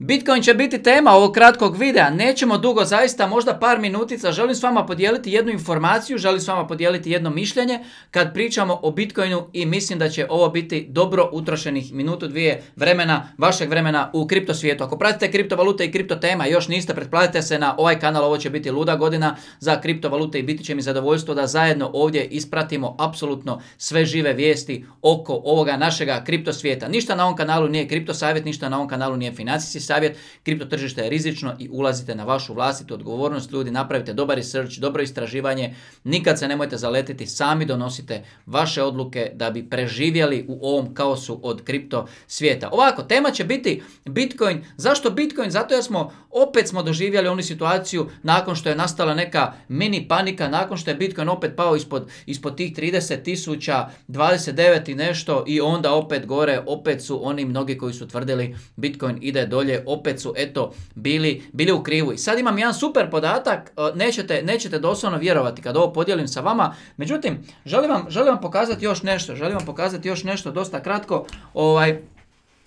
Bitcoin će biti tema ovog kratkog videa, nećemo dugo zaista, možda par minutica, želim s vama podijeliti jednu informaciju, želim s vama podijeliti jedno mišljenje kad pričamo o Bitcoinu i mislim da će ovo biti dobro utrošenih minutu, dvije vremena, vašeg vremena u kripto svijetu. Ako pratite kriptovalute i kripto tema, još niste, pretplatite se na ovaj kanal, ovo će biti luda godina za kriptovalute i biti će mi zadovoljstvo da zajedno ovdje ispratimo apsolutno sve žive vijesti oko ovoga našega kripto svijeta. Ništa na ovom kanalu nije kripto ništa na ovom kanalu nije financijski savjet, kripto tržište je rizično i ulazite na vašu vlastitu odgovornost. Ljudi, napravite dobar research, dobro istraživanje, nikad se nemojte zaletiti, sami donosite vaše odluke da bi preživjeli u ovom kaosu od kripto svijeta. Ovako, tema će biti Bitcoin. Zašto Bitcoin? Zato jer smo, opet smo doživjeli onu situaciju nakon što je nastala neka mini panika, nakon što je Bitcoin opet pao ispod, ispod tih 30 tisuća, 29 i nešto i onda opet gore, opet su oni mnogi koji su tvrdili Bitcoin ide dolje dalje, opet su eto bili, bili u krivu. I sad imam jedan super podatak, e, nećete, nećete doslovno vjerovati kad ovo podijelim sa vama. Međutim, želim vam, želim vam pokazati još nešto, želim vam pokazati još nešto dosta kratko. Ovaj,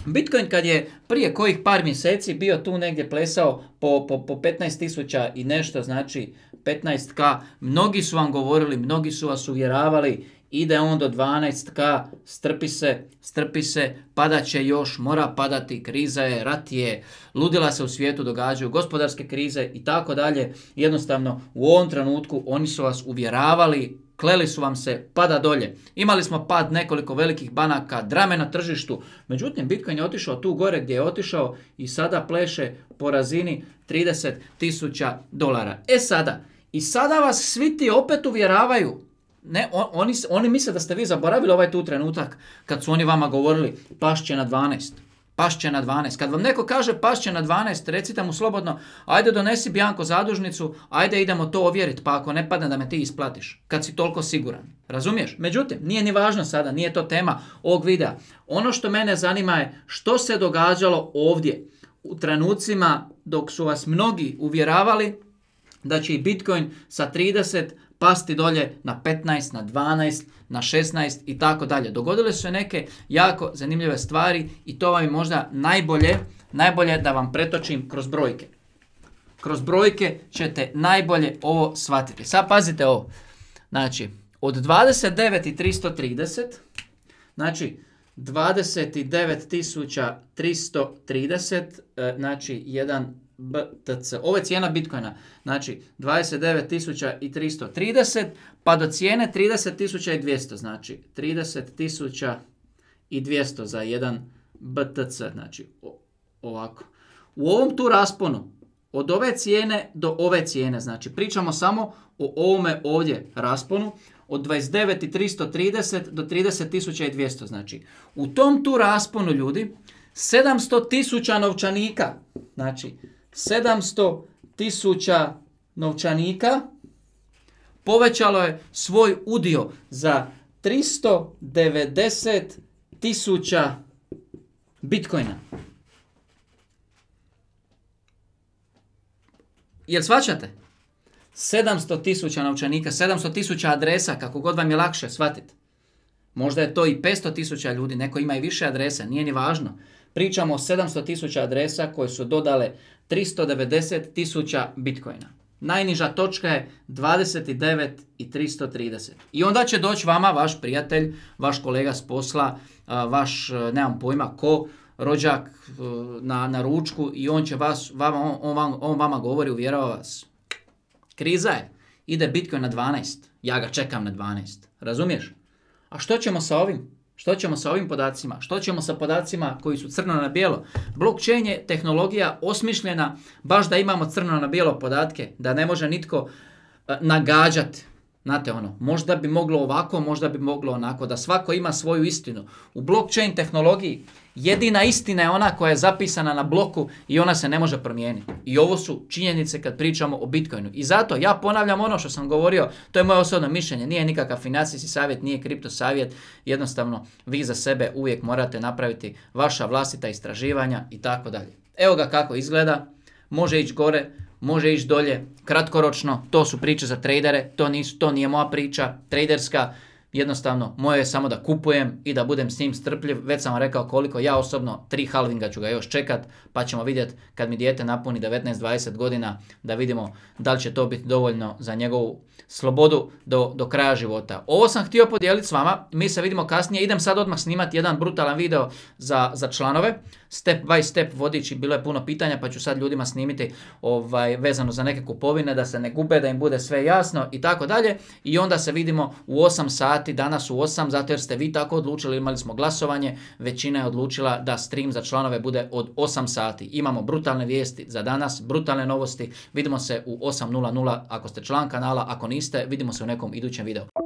Bitcoin kad je prije kojih par mjeseci bio tu negdje plesao po, po, po 15.000 i nešto, znači 15k, mnogi su vam govorili, mnogi su vas uvjeravali, ide on do 12k, strpi se, strpi se, pada će još, mora padati, kriza je, rat je, ludila se u svijetu događaju, gospodarske krize i tako dalje. Jednostavno, u ovom trenutku oni su vas uvjeravali, kleli su vam se, pada dolje. Imali smo pad nekoliko velikih banaka, drame na tržištu, međutim Bitcoin je otišao tu gore gdje je otišao i sada pleše po razini 30.000 dolara. E sada, i sada vas svi ti opet uvjeravaju ne, oni, oni misle da ste vi zaboravili ovaj tu trenutak kad su oni vama govorili pašće na 12. Pašće na 12. Kad vam neko kaže pašće na 12, recite mu slobodno, ajde donesi Bjanko zadužnicu, ajde idemo to ovjeriti, pa ako ne padne da me ti isplatiš, kad si toliko siguran. Razumiješ? Međutim, nije ni važno sada, nije to tema ovog videa. Ono što mene zanima je što se događalo ovdje u trenucima dok su vas mnogi uvjeravali da će i Bitcoin sa 30 pasti dolje na 15, na 12, na 16 i tako dalje. Dogodile su se neke jako zanimljive stvari i to vam je možda najbolje, najbolje da vam pretočim kroz brojke. Kroz brojke ćete najbolje ovo shvatiti. Sad pazite ovo. Znači, od 29 i 330, znači 29.330, e, znači 1 BTC. Ovo je cijena Bitcoina. Znači 29.330 pa do cijene 30.200. Znači 30.200 za jedan BTC. Znači ovako. U ovom tu rasponu od ove cijene do ove cijene. Znači pričamo samo o ovome ovdje rasponu od 29.330 do 30.200. Znači u tom tu rasponu ljudi 700.000 novčanika. Znači 700 tisuća novčanika povećalo je svoj udio za 390 tisuća bitcoina. Jel svačate? 700 tisuća novčanika, 700 tisuća adresa, kako god vam je lakše shvatiti. Možda je to i 500 tisuća ljudi, neko ima i više adrese, nije ni važno. Pričamo o 700 tisuća adresa koje su dodale 390.000 tisuća bitcoina. Najniža točka je 29 i 330. I onda će doći vama vaš prijatelj, vaš kolega s posla, vaš, e, nemam pojma ko, rođak e, na, na ručku i on će vas, vama, on, on, vama, govori, uvjerava vas. Kriza je. Ide Bitcoin na 12. Ja ga čekam na 12. Razumiješ? A što ćemo sa ovim? Što ćemo sa ovim podacima? Što ćemo sa podacima koji su crno na bijelo? Blockchain je tehnologija osmišljena baš da imamo crno na bijelo podatke, da ne može nitko e, nagađati Znate ono, možda bi moglo ovako, možda bi moglo onako, da svako ima svoju istinu. U blockchain tehnologiji jedina istina je ona koja je zapisana na bloku i ona se ne može promijeniti. I ovo su činjenice kad pričamo o Bitcoinu. I zato ja ponavljam ono što sam govorio, to je moje osobno mišljenje, nije nikakav financijski savjet, nije kripto savjet, jednostavno vi za sebe uvijek morate napraviti vaša vlastita istraživanja i tako dalje. Evo ga kako izgleda, može ići gore, može ići dolje kratkoročno, to su priče za tradere, to, nije moja priča, traderska, jednostavno moje je samo da kupujem i da budem s njim strpljiv. Već sam vam rekao koliko ja osobno, tri halvinga ću ga još čekat, pa ćemo vidjeti kad mi dijete napuni 19-20 godina, da vidimo da li će to biti dovoljno za njegovu slobodu do, do kraja života. Ovo sam htio podijeliti s vama, mi se vidimo kasnije, idem sad odmah snimati jedan brutalan video za, za članove, step by step vodići, bilo je puno pitanja pa ću sad ljudima snimiti ovaj, vezano za neke kupovine, da se ne gube, da im bude sve jasno i tako dalje i onda se vidimo u 8 sati sati, danas u 8, zato jer ste vi tako odlučili, imali smo glasovanje, većina je odlučila da stream za članove bude od 8 sati. Imamo brutalne vijesti za danas, brutalne novosti, vidimo se u 8.00 ako ste član kanala, ako niste, vidimo se u nekom idućem videu.